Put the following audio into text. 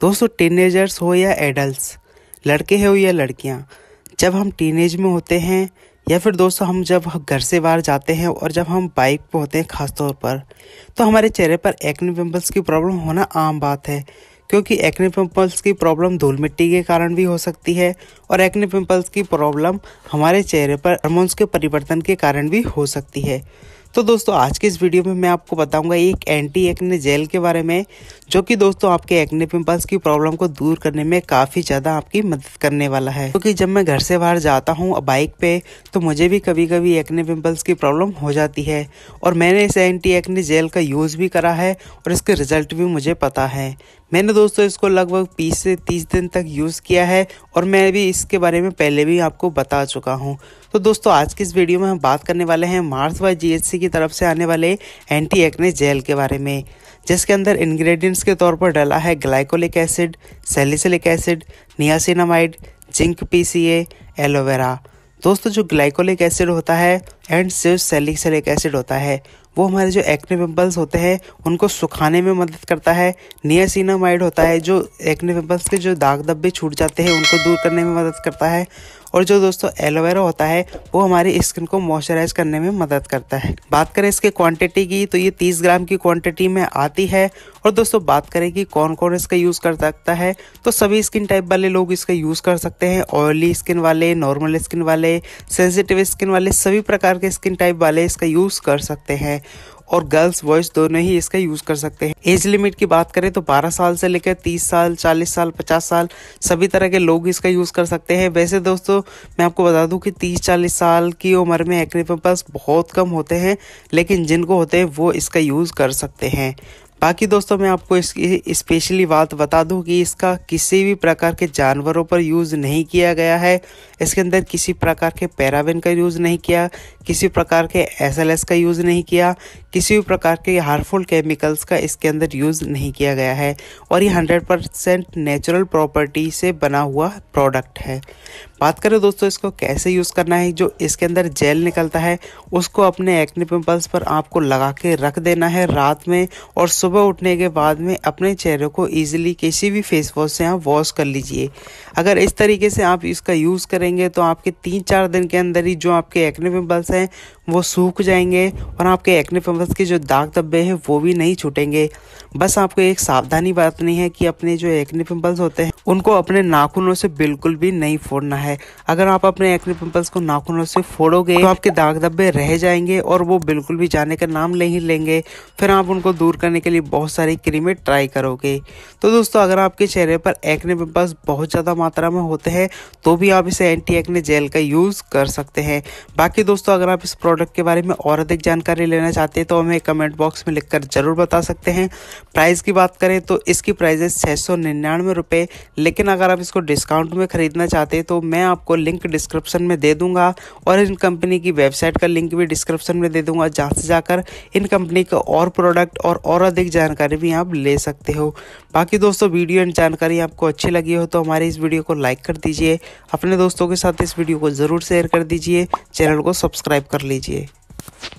दोस्तों टीनेजर्स हो या एडल्ट्स लड़के हो या लड़कियाँ जब हम टीनेज में होते हैं या फिर दोस्तों हम जब घर से बाहर जाते हैं और जब हम बाइक पर होते हैं ख़ास तौर पर तो हमारे चेहरे पर एक्ने पिम्पल्स की प्रॉब्लम होना आम बात है क्योंकि एक्ने पिम्पल्स की प्रॉब्लम धूल मिट्टी के कारण भी हो सकती है और एक्ने पिम्पल्स की प्रॉब्लम हमारे चेहरे पर हारमोन्स के परिवर्तन के कारण भी हो सकती है तो दोस्तों आज के इस वीडियो में मैं आपको बताऊंगा एक एंटी एक्ने जेल के बारे में जो कि दोस्तों आपके एक्ने पिंपल्स की प्रॉब्लम को दूर करने में काफ़ी ज़्यादा आपकी मदद करने वाला है क्योंकि तो जब मैं घर से बाहर जाता हूँ बाइक पे तो मुझे भी कभी कभी एक्ने पिंपल्स की प्रॉब्लम हो जाती है और मैंने इस एंटी एक्ने जेल का यूज़ भी करा है और इसके रिजल्ट भी मुझे पता है मैंने दोस्तों इसको लगभग बीस से तीस दिन तक यूज़ किया है और मैं भी इसके बारे में पहले भी आपको बता चुका हूँ तो दोस्तों आज की इस वीडियो में हम बात करने वाले हैं मार्स वाई जी की तरफ से आने वाले एंटी एक्ने जेल के बारे में जिसके अंदर इंग्रेडिएंट्स के तौर पर डला है glycolic acid salicylic acid niacinamide zinc PCA aloe दोस्तों जो ग्लाइकोलिक एसिड होता है एंड सेलिक एसिड होता है वो हमारे जो एक्ने पिम्पल्स होते हैं उनको सुखाने में मदद करता है नियासिनामाइड होता है जो एक्ने पिम्पल्स के जो दाग धब्बे छूट जाते हैं उनको दूर करने में मदद करता है और जो दोस्तों एलोवेरा होता है वो हमारी स्किन को मॉइस्चराइज करने में मदद करता है बात करें इसके क्वांटिटी की तो ये 30 ग्राम की क्वांटिटी में आती है और दोस्तों बात करें कि कौन कौन इसका यूज़ कर सकता है तो सभी स्किन टाइप वाले लोग इसका यूज़ कर सकते हैं ऑयली स्किन वाले नॉर्मल स्किन वाले सेंसिटिव स्किन वाले सभी प्रकार के स्किन टाइप वाले इसका यूज़ कर सकते हैं और गर्ल्स बॉयज दोनों ही इसका यूज कर सकते हैं एज लिमिट की बात करें तो 12 साल से लेकर 30 साल 40 साल 50 साल सभी तरह के लोग इसका यूज कर सकते हैं वैसे दोस्तों मैं आपको बता दूं कि 30-40 साल की उम्र में एक्ने पिंपल्स बहुत कम होते हैं लेकिन जिनको होते हैं वो इसका यूज कर सकते हैं बाकी दोस्तों मैं आपको इसकी स्पेशली बात बता दूं कि इसका किसी भी प्रकार के जानवरों पर यूज़ नहीं किया गया है इसके अंदर किसी प्रकार के पैराबिन का यूज़ नहीं किया किसी प्रकार के एस का यूज़ नहीं किया किसी भी प्रकार के हार्मफुल केमिकल्स का इसके अंदर यूज़ नहीं किया गया है और ये हंड्रेड परसेंट नेचुरल प्रॉपर्टी से बना हुआ प्रोडक्ट है बात करें दोस्तों इसको कैसे यूज़ करना है जो इसके अंदर जेल निकलता है उसको अपने एक्ने पिम्पल्स पर आपको लगा के रख देना है रात में और सुबह सुबह उठने के बाद में अपने चेहरे को ईजिली किसी भी फेस वॉश से आप वॉश कर लीजिए अगर इस तरीके से आप इसका यूज़ करेंगे तो आपके तीन चार दिन के अंदर ही जो आपके एक्ने पिम्पल्स हैं वो सूख जाएंगे और आपके एक्ने पिम्पल्स के जो दाग धब्बे हैं वो भी नहीं छूटेंगे बस आपको एक सावधानी बरतनी है कि अपने जो एक्ने पिम्पल्स होते हैं उनको अपने नाखूनों से बिल्कुल भी नहीं फोड़ना है अगर आप अपने एक्ने पिंपल्स को नाखूनों से फोड़ोगे तो आपके दाग धब्बे रह जाएंगे और वो बिल्कुल भी जाने का नाम नहीं लेंगे फिर आप उनको दूर करने के लिए बहुत सारी क्रीमें ट्राई करोगे तो दोस्तों अगर आपके चेहरे पर एक्ने पिम्पल्स बहुत ज़्यादा मात्रा में होते हैं तो भी आप इसे एंटी एक्ने जेल का यूज़ कर सकते हैं बाकी दोस्तों अगर आप इस प्रोडक्ट के बारे में और अधिक जानकारी लेना चाहते हैं तो हमें कमेंट बॉक्स में लिख ज़रूर बता सकते हैं प्राइस की बात करें तो इसकी प्राइजेस छः सौ निन्यानवे रुपये लेकिन अगर आप इसको डिस्काउंट में ख़रीदना चाहते हैं तो मैं आपको लिंक डिस्क्रिप्शन में दे दूंगा और इन कंपनी की वेबसाइट का लिंक भी डिस्क्रिप्शन में दे दूंगा जहाँ से जाकर इन कंपनी का और प्रोडक्ट और और अधिक जानकारी भी आप ले सकते हो बाकी दोस्तों वीडियो एंड जानकारी आपको अच्छी लगी हो तो हमारे इस वीडियो को लाइक कर दीजिए अपने दोस्तों के साथ इस वीडियो को ज़रूर शेयर कर दीजिए चैनल को सब्सक्राइब कर लीजिए